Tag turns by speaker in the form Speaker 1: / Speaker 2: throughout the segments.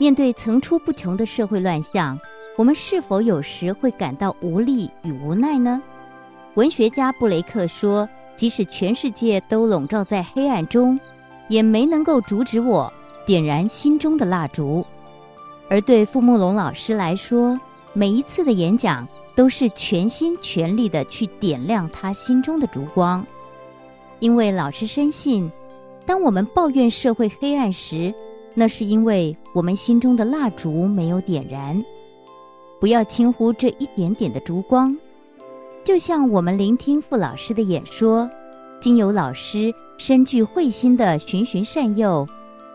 Speaker 1: 面对层出不穷的社会乱象，我们是否有时会感到无力与无奈呢？文学家布雷克说：“即使全世界都笼罩在黑暗中，也没能够阻止我点燃心中的蜡烛。”而对傅慕龙老师来说，每一次的演讲都是全心全力的去点亮他心中的烛光，因为老师深信，当我们抱怨社会黑暗时，那是因为我们心中的蜡烛没有点燃。不要轻忽这一点点的烛光，就像我们聆听傅老师的演说，经由老师深具慧心的循循善诱，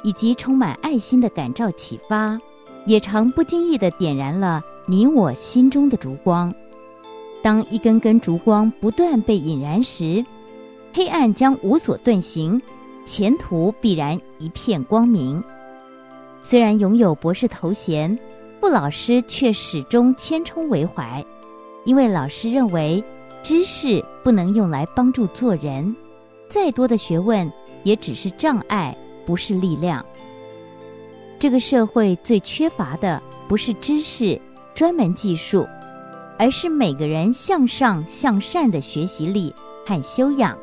Speaker 1: 以及充满爱心的感召启发，也常不经意的点燃了。你我心中的烛光，当一根根烛光不断被引燃时，黑暗将无所遁形，前途必然一片光明。虽然拥有博士头衔，布老师却始终谦冲为怀，因为老师认为，知识不能用来帮助做人，再多的学问也只是障碍，不是力量。这个社会最缺乏的不是知识。专门技术，而是每个人向上向善的学习力和修养，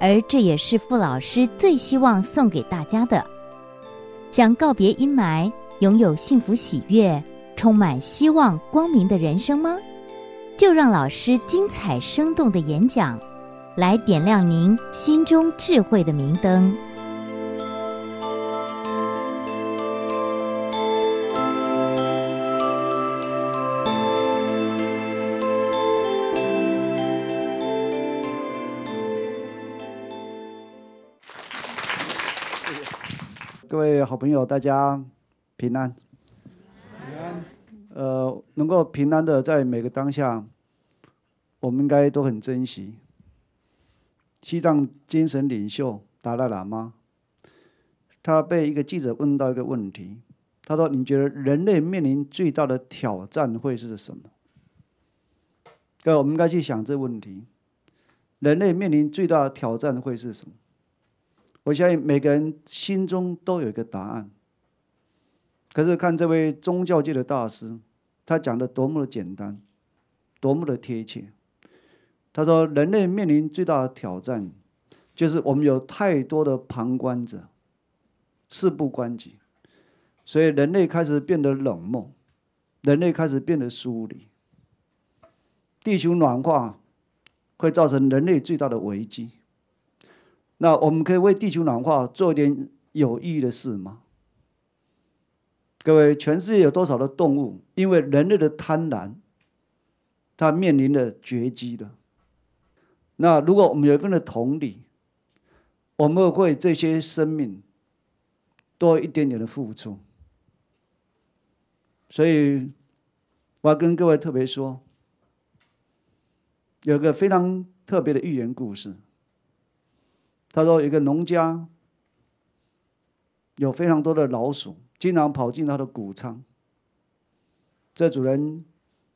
Speaker 1: 而这也是傅老师最希望送给大家的。想告别阴霾，拥有幸福喜悦、充满希望光明的人生吗？就让老师精彩生动的演讲，来点亮您心中智慧的明灯。
Speaker 2: 各位好朋友，大家平安。平安。呃，能够平安的在每个当下，我们应该都很珍惜。西藏精神领袖达赖喇嘛，他被一个记者问到一个问题，他说：“你觉得人类面临最大的挑战会是什么？”各位，我们应该去想这个问题：人类面临最大的挑战会是什么？我相信每个人心中都有一个答案。可是看这位宗教界的大师，他讲的多么的简单，多么的贴切。他说，人类面临最大的挑战，就是我们有太多的旁观者，事不关己，所以人类开始变得冷漠，人类开始变得疏离。地球暖化会造成人类最大的危机。那我们可以为地球暖化做一点有意义的事吗？各位，全世界有多少的动物因为人类的贪婪，它面临着绝迹的？那如果我们有一份的同理，我们为这些生命多一点点的付出。所以，我要跟各位特别说，有个非常特别的寓言故事。他说：“一个农家有非常多的老鼠，经常跑进他的谷仓。这主人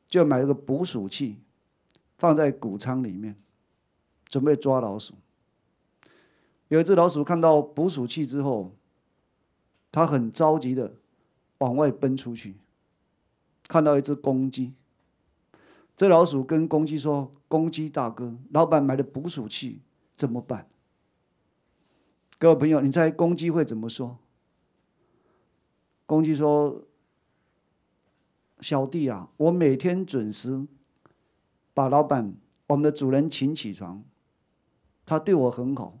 Speaker 2: 就买了个捕鼠器，放在谷仓里面，准备抓老鼠。有一只老鼠看到捕鼠器之后，它很着急的往外奔出去，看到一只公鸡。这老鼠跟公鸡说：‘公鸡大哥，老板买的捕鼠器怎么办？’”各位朋友，你猜公鸡会怎么说？公鸡说：“小弟啊，我每天准时把老板、我们的主人请起床，他对我很好，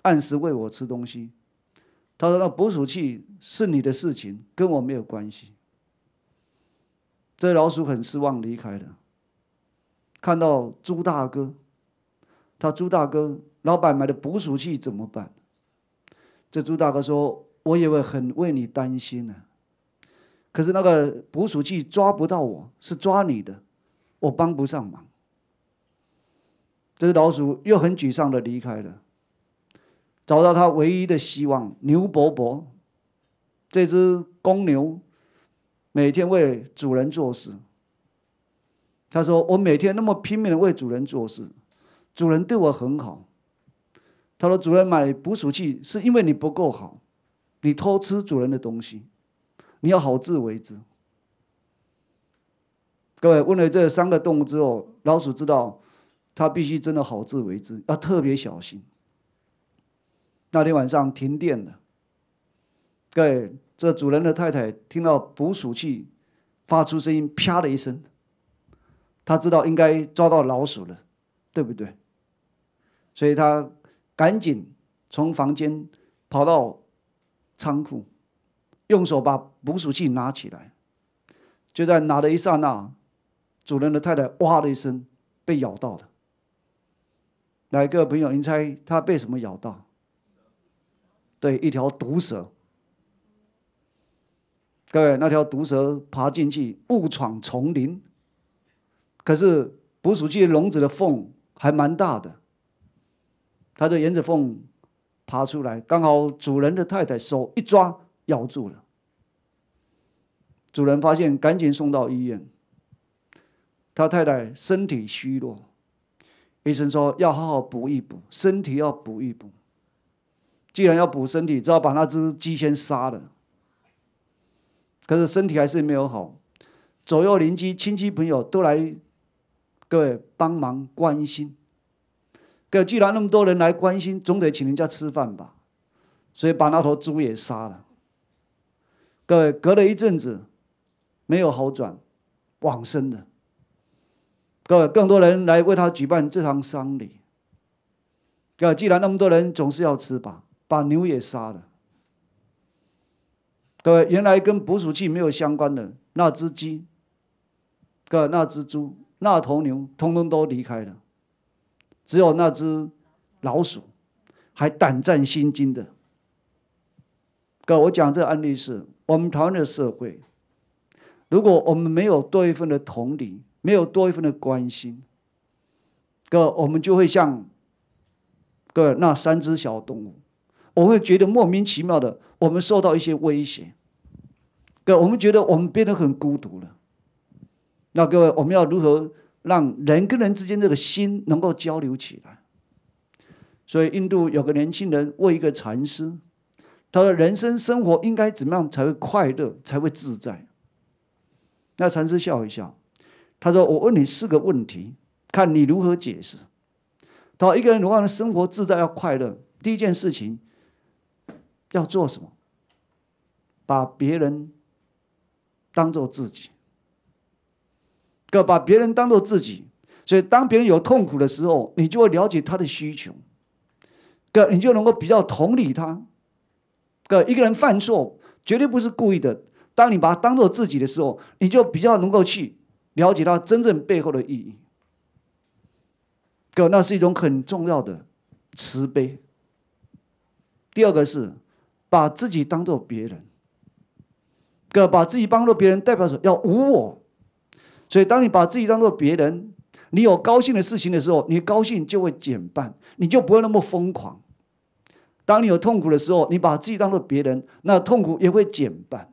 Speaker 2: 按时喂我吃东西。”他说：“那捕鼠器是你的事情，跟我没有关系。”这老鼠很失望离开了。看到朱大哥，他朱大哥老板买的捕鼠器怎么办？这猪大哥说：“我也会很为你担心呢。可是那个捕鼠器抓不到我，是抓你的，我帮不上忙。”这只老鼠又很沮丧的离开了，找到他唯一的希望——牛伯伯。这只公牛每天为主人做事。他说：“我每天那么拼命的为主人做事，主人对我很好。”他说：“主人买捕鼠器是因为你不够好，你偷吃主人的东西，你要好自为之。”各位问了这三个动物之后，老鼠知道它必须真的好自为之，要特别小心。那天晚上停电了，各位，这主人的太太听到捕鼠器发出声音“啪”的一声，他知道应该抓到老鼠了，对不对？所以他。赶紧从房间跑到仓库，用手把捕鼠器拿起来，就在拿的一刹那，主人的太太哇的一声被咬到了。来个朋友，您猜他被什么咬到？对，一条毒蛇。各位，那条毒蛇爬进去误闯丛林，可是捕鼠器笼子的缝还蛮大的。它就沿着缝爬出来，刚好主人的太太手一抓咬住了。主人发现，赶紧送到医院。他太太身体虚弱，医生说要好好补一补，身体要补一补。既然要补身体，只好把那只鸡先杀了。可是身体还是没有好，左右邻居、亲戚、朋友都来，各位帮忙关心。哥，既然那么多人来关心，总得请人家吃饭吧，所以把那头猪也杀了。各位，隔了一阵子，没有好转，往生了。各位，更多人来为他举办这场丧礼。哥，既然那么多人，总是要吃吧，把牛也杀了。各位，原来跟捕鼠器没有相关的那只鸡，哥，那只猪，那头牛，通通都离开了。只有那只老鼠还胆战心惊的。哥，我讲这个案例是，我们台湾的社会，如果我们没有多一份的同理，没有多一份的关心，哥，我们就会像，哥那三只小动物，我会觉得莫名其妙的，我们受到一些威胁，哥，我们觉得我们变得很孤独了。那各位，我们要如何？让人跟人之间这个心能够交流起来，所以印度有个年轻人问一个禅师，他说：“人生生活应该怎么样才会快乐，才会自在？”那禅师笑一笑，他说：“我问你四个问题，看你如何解释。”他说：“一个人如果让生活自在、要快乐？第一件事情要做什么？把别人当做自己。”哥把别人当做自己，所以当别人有痛苦的时候，你就会了解他的需求，哥你就能够比较同理他。哥一个人犯错绝对不是故意的，当你把他当做自己的时候，你就比较能够去了解他真正背后的意义。哥那是一种很重要的慈悲。第二个是把自己当做别人，哥把自己帮助别人，代表着要无我。所以，当你把自己当做别人，你有高兴的事情的时候，你高兴就会减半，你就不会那么疯狂；当你有痛苦的时候，你把自己当做别人，那痛苦也会减半，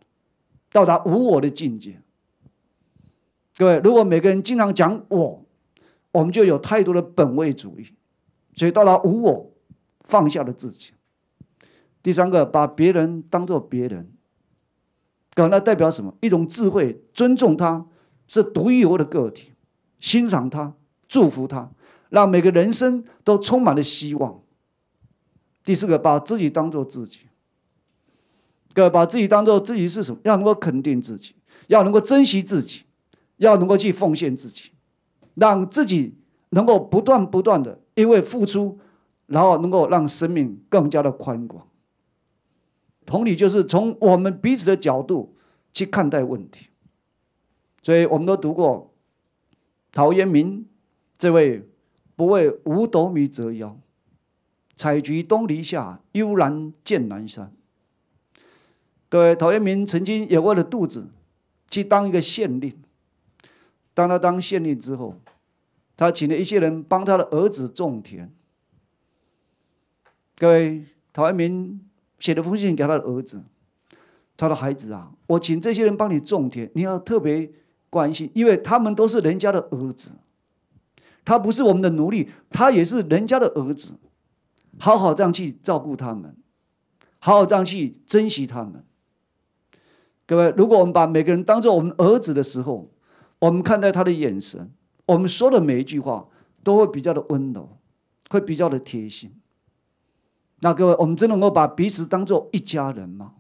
Speaker 2: 到达无我的境界。各位，如果每个人经常讲“我”，我们就有太多的本位主义，所以到达无我，放下了自己。第三个，把别人当做别人，那代表什么？一种智慧，尊重他。是独一无二的个体，欣赏他，祝福他，让每个人生都充满了希望。第四个，把自己当做自己，对，把自己当做自己是什么？要能够肯定自己，要能够珍惜自己，要能够去奉献自己，让自己能够不断不断的因为付出，然后能够让生命更加的宽广。同理，就是从我们彼此的角度去看待问题。所以我们都读过陶渊明这位不为五斗米折腰，采菊东篱下，悠然见南山。各位，陶渊明曾经也为了肚子去当一个县令。当他当县令之后，他请了一些人帮他的儿子种田。各位，陶渊明写了封信给他的儿子，他的孩子啊，我请这些人帮你种田，你要特别。关系，因为他们都是人家的儿子，他不是我们的奴隶，他也是人家的儿子。好好这样去照顾他们，好好这样去珍惜他们，各位，如果我们把每个人当做我们儿子的时候，我们看待他的眼神，我们说的每一句话，都会比较的温柔，会比较的贴心。那各位，我们真的能够把彼此当做一家人吗？